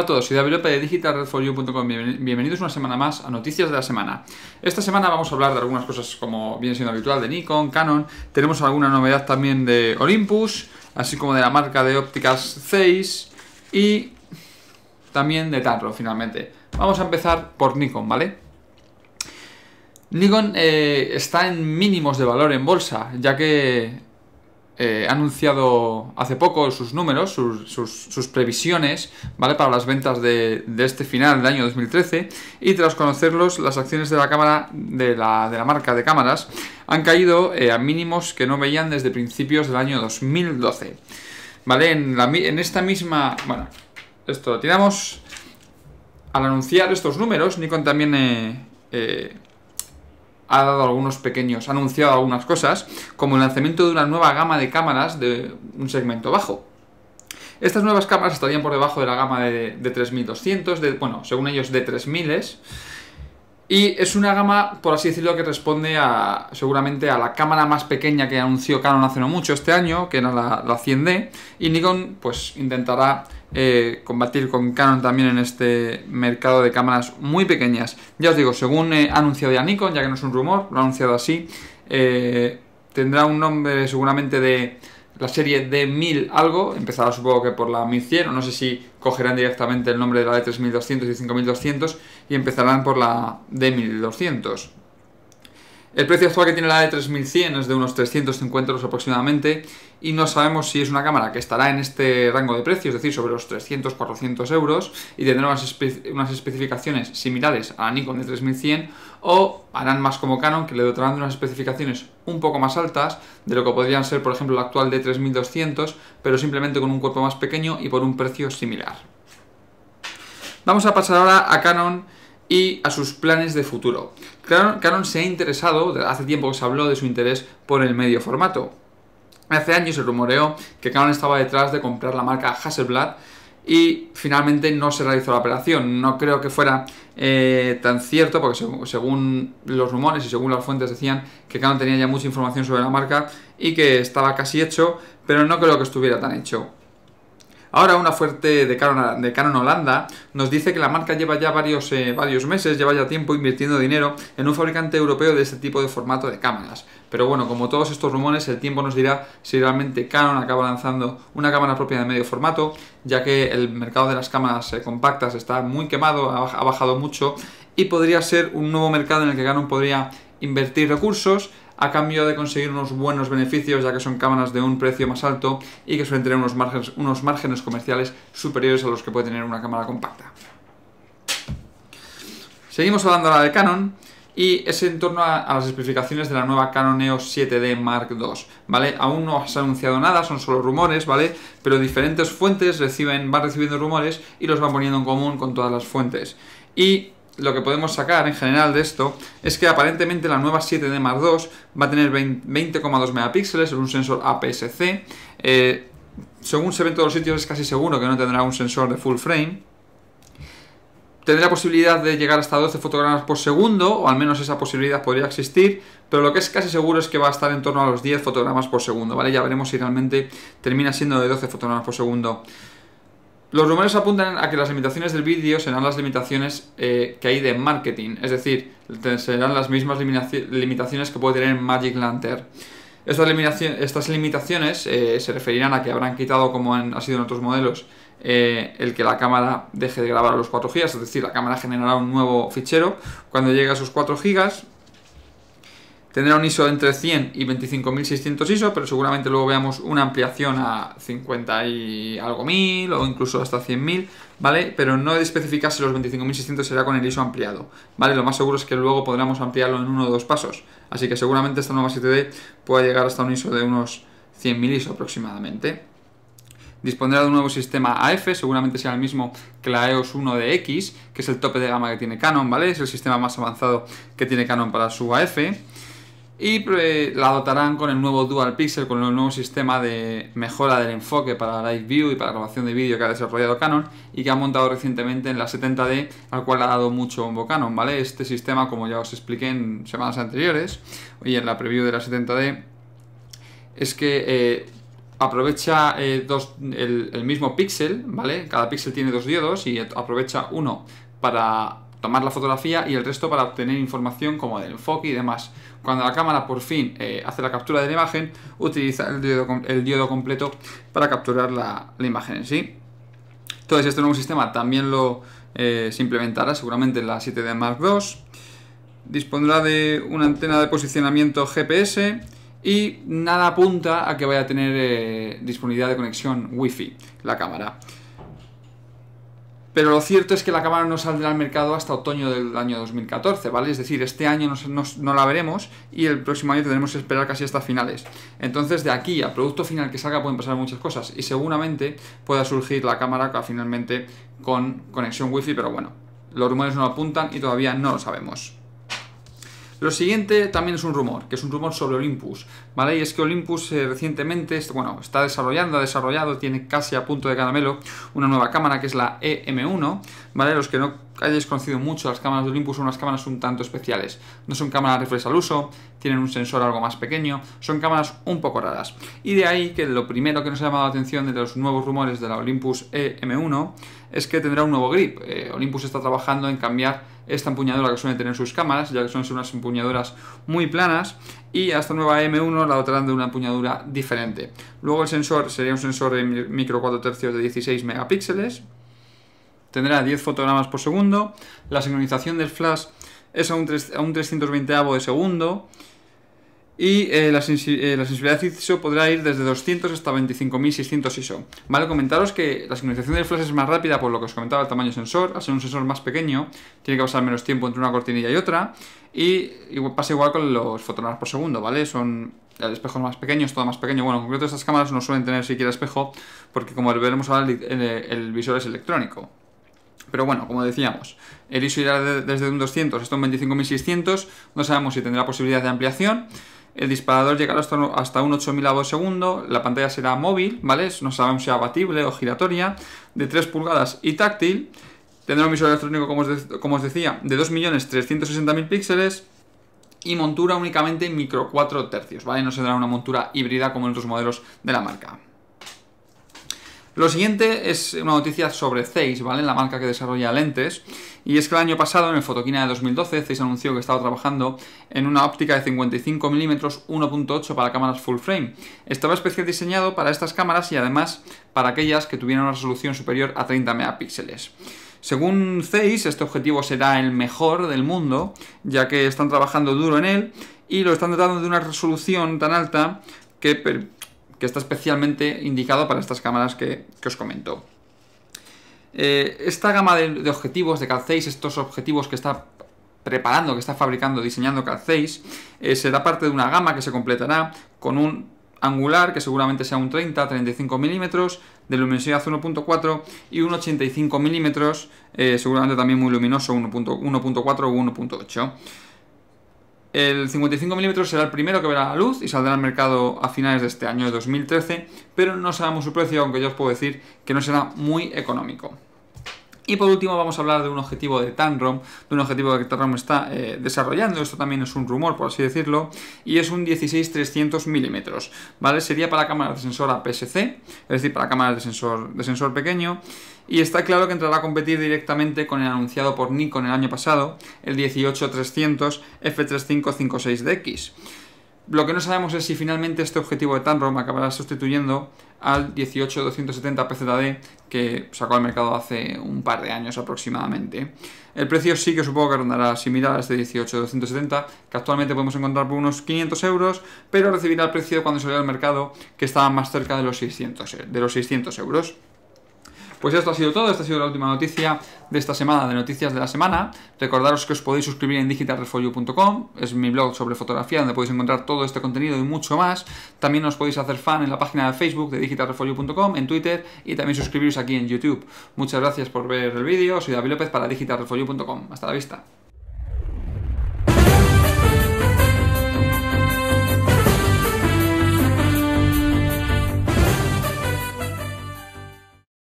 Hola a todos, soy David López de digitalredforyou.com. Bienvenidos una semana más a Noticias de la Semana. Esta semana vamos a hablar de algunas cosas como viene siendo habitual de Nikon, Canon. Tenemos alguna novedad también de Olympus, así como de la marca de ópticas Zeiss y también de Tarro, finalmente. Vamos a empezar por Nikon, ¿vale? Nikon eh, está en mínimos de valor en bolsa, ya que eh, ha anunciado hace poco sus números, sus, previsiones, ¿vale? Para las ventas de, este final del año 2013 y tras conocerlos, las acciones de la cámara, de la, marca de cámaras, han caído eh, a mínimos que no veían desde principios del año 2012. ¿Vale? En, esta misma... Bueno, esto lo tiramos. Al anunciar estos números, Nikon también... Eh, ha dado algunos pequeños, anunciado algunas cosas, como el lanzamiento de una nueva gama de cámaras de un segmento bajo. Estas nuevas cámaras estarían por debajo de la gama de, 3200, de, bueno, según ellos de 3000 y es una gama, por así decirlo, que responde a, seguramente a la cámara más pequeña que anunció Canon hace no mucho este año, que era la, 100D, y Nikon pues intentará eh, combatir con Canon también en este mercado de cámaras muy pequeñas. Ya os digo, según ha anunciado ya Nikon, ya que no es un rumor, lo ha anunciado así, eh, tendrá un nombre seguramente de la serie D1000 algo, empezará supongo que por la 1100, o no sé si cogerán directamente el nombre de la D3200 y 5200, y empezarán por la d 1200. El precio actual que tiene la d e 3100 es de unos 350 euros aproximadamente y no sabemos si es una cámara que estará en este rango de precios, es decir, sobre los 300-400 euros y tendrá unas, unas, especificaciones similares a la Nikon de 3100 o harán más como Canon que le dotarán de unas especificaciones un poco más altas de lo que podrían ser, por ejemplo, la actual d 3200 pero simplemente con un cuerpo más pequeño y por un precio similar. Vamos a pasar ahora a Canon y a sus planes de futuro. Canon se ha interesado, hace tiempo que se habló de su interés por el medio formato. Hace años se rumoreó que Canon estaba detrás de comprar la marca Hasselblad y finalmente no se realizó la operación. No creo que fuera eh, tan cierto porque según los rumores y según las fuentes decían que Canon tenía ya mucha información sobre la marca y que estaba casi hecho, pero no creo que estuviera tan hecho. Ahora una fuerte de Canon, de Canon Holanda nos dice que la marca lleva ya varios, eh, varios meses, lleva ya tiempo invirtiendo dinero en un fabricante europeo de este tipo de formato de cámaras. Pero bueno, como todos estos rumores, el tiempo nos dirá si realmente Canon acaba lanzando una cámara propia de medio formato, ya que el mercado de las cámaras eh, compactas está muy quemado, ha bajado mucho y podría ser un nuevo mercado en el que Canon podría invertir recursos a cambio de conseguir unos buenos beneficios ya que son cámaras de un precio más alto y que suelen tener unos márgenes, unos márgenes comerciales superiores a los que puede tener una cámara compacta. Seguimos hablando ahora de Canon y es en torno a, las especificaciones de la nueva Canon EOS 7D Mark II, ¿vale? Aún no se ha anunciado nada, son solo rumores, ¿vale? Pero diferentes fuentes reciben, van recibiendo rumores y los van poniendo en común con todas las fuentes. Y lo que podemos sacar en general de esto es que aparentemente la nueva 7D Mark II va a tener 20,2 megapíxeles en un sensor APS-C. Eh, según se ven todos los sitios es casi seguro que no tendrá un sensor de full frame. Tendrá posibilidad de llegar hasta 12 fotogramas por segundo, o al menos esa posibilidad podría existir, pero lo que es casi seguro es que va a estar en torno a los 10 fotogramas por segundo, ¿vale? Ya veremos si realmente termina siendo de 12 fotogramas por segundo. Los rumores apuntan a que las limitaciones del vídeo serán las limitaciones eh, que hay de marketing, es decir, serán las mismas limitaciones que puede tener Magic Lantern. Estas, limitaciones eh, se referirán a que habrán quitado, como ha sido en otros modelos, eh, el que la cámara deje de grabar a los 4 GB, es decir, la cámara generará un nuevo fichero. Cuando llegue a sus 4 GB, Tendrá un ISO entre 100 y 25.600 ISO, pero seguramente luego veamos una ampliación a 50 y algo mil o incluso hasta 100.000, ¿vale? Pero no especificar si los 25.600 será con el ISO ampliado, ¿vale? Lo más seguro es que luego podremos ampliarlo en uno o dos pasos, así que seguramente esta nueva 7D pueda llegar hasta un ISO de unos 100.000 ISO aproximadamente. Dispondrá de un nuevo sistema AF, seguramente sea el mismo que la EOS 1 dx que es el tope de gama que tiene Canon, ¿vale? Es el sistema más avanzado que tiene Canon para su AF y eh, la dotarán con el nuevo Dual Pixel, con el nuevo sistema de mejora del enfoque para Live View y para grabación de vídeo que ha desarrollado Canon y que ha montado recientemente en la 70D, al cual ha dado mucho bombo Canon, ¿vale? Este sistema, como ya os expliqué en semanas anteriores y en la preview de la 70D, es que eh, aprovecha eh, dos, el, mismo píxel, ¿vale? Cada píxel tiene dos diodos y aprovecha uno para tomar la fotografía y el resto para obtener información como del enfoque y demás. Cuando la cámara por fin eh, hace la captura de la imagen, utiliza el diodo, completo para capturar la, imagen en sí. Entonces este nuevo sistema también lo eh, se implementará seguramente en la 7D Mark II. Dispondrá de una antena de posicionamiento GPS y nada apunta a que vaya a tener eh, disponibilidad de conexión Wi-Fi la cámara. Pero lo cierto es que la cámara no saldrá al mercado hasta otoño del año 2014, ¿vale? Es decir, este año no, la veremos y el próximo año tendremos que esperar casi hasta finales. Entonces, de aquí a producto final que salga pueden pasar muchas cosas y seguramente pueda surgir la cámara finalmente con conexión wifi, pero bueno, los rumores no apuntan y todavía no lo sabemos. Lo siguiente también es un rumor, que es un rumor sobre Olympus, ¿vale? Y es que Olympus eh, recientemente, bueno, está desarrollando, ha desarrollado, tiene casi a punto de caramelo una nueva cámara que es la EM1, ¿vale? Los que no hayáis conocido mucho, las cámaras de Olympus son unas cámaras un tanto especiales. No son cámaras reflex al uso, tienen un sensor algo más pequeño, son cámaras un poco raras. Y de ahí que lo primero que nos ha llamado la atención de los nuevos rumores de la Olympus EM1 es que tendrá un nuevo grip. Eh, Olympus está trabajando en cambiar esta empuñadura que suelen tener sus cámaras, ya que son unas empuñaduras muy planas, y a esta nueva M1 la dotarán de una empuñadura diferente. Luego el sensor sería un sensor de micro 4 tercios de 16 megapíxeles, tendrá 10 fotogramas por segundo, la sincronización del flash es a un, a un 320 de segundo, y eh, eh, la, sensibilidad ISO podrá ir desde 200 hasta 25.600 ISO. Vale, comentaros que la sincronización del flash es más rápida por lo que os comentaba el tamaño sensor. Al ser un sensor más pequeño, tiene que pasar menos tiempo entre una cortinilla y otra. Y pasa igual con los fotones por segundo, ¿vale? Son espejos más pequeños, todo más pequeño. Bueno, en concreto estas cámaras no suelen tener siquiera espejo porque como veremos ahora el, visor es electrónico. Pero bueno, como decíamos, el ISO irá desde un 200 hasta un 25.600. No sabemos si tendrá posibilidad de ampliación el disparador llegará hasta un, 8000 un 8 segundo, la pantalla será móvil, ¿vale? No sabemos si abatible o giratoria, de 3 pulgadas y táctil, tendrá un visor electrónico, como os, de, como os decía, de 2.360.000 píxeles, y montura únicamente micro 4 tercios, ¿vale? No se una montura híbrida como en otros modelos de la marca. Lo siguiente es una noticia sobre Zeiss, ¿vale? La marca que desarrolla lentes. Y es que el año pasado, en el Fotoquina de 2012, Zeiss anunció que estaba trabajando en una óptica de 55 mm 1.8 para cámaras full frame. Estaba especial diseñado para estas cámaras y además para aquellas que tuvieran una resolución superior a 30 megapíxeles. Según Zeiss, este objetivo será el mejor del mundo, ya que están trabajando duro en él y lo están tratando de una resolución tan alta que que está especialmente indicado para estas cámaras que, os comento. Eh, esta gama de, objetivos de calcéis estos objetivos que está preparando, que está fabricando, diseñando calcéis eh, será parte de una gama que se completará con un angular que seguramente sea un 30-35 milímetros, de luminosidad 1.4 y un 85 milímetros, eh, seguramente también muy luminoso, 1.4 o 1.8. El 55 mm será el primero que verá la luz y saldrá al mercado a finales de este año, de 2013, pero no sabemos su precio, aunque ya os puedo decir que no será muy económico. Y por último vamos a hablar de un objetivo de Tanrom, de un objetivo que Tanrom está eh, desarrollando, esto también es un rumor por así decirlo, y es un 16-300 mm ¿vale? Sería para cámara de sensor APS-C, es decir, para cámara de sensor, de sensor pequeño, y está claro que entrará a competir directamente con el anunciado por Nikon el año pasado, el 18 300 F3556DX. Lo que no sabemos es si finalmente este objetivo de Tanrom acabará sustituyendo al 18270 PZD que sacó al mercado hace un par de años aproximadamente. El precio sí que supongo que rondará similar a este 18270 que actualmente podemos encontrar por unos 500 euros, pero recibirá el precio cuando salga al mercado que estaba más cerca de los 600, eh, de los 600 euros. Pues esto ha sido todo, esta ha sido la última noticia de esta semana, de noticias de la semana. Recordaros que os podéis suscribir en digitalrefolio.com. es mi blog sobre fotografía donde podéis encontrar todo este contenido y mucho más. También os podéis hacer fan en la página de Facebook de digitalrefolio.com, en Twitter y también suscribiros aquí en YouTube. Muchas gracias por ver el vídeo, soy David López para digitalrefolio.com. Hasta la vista.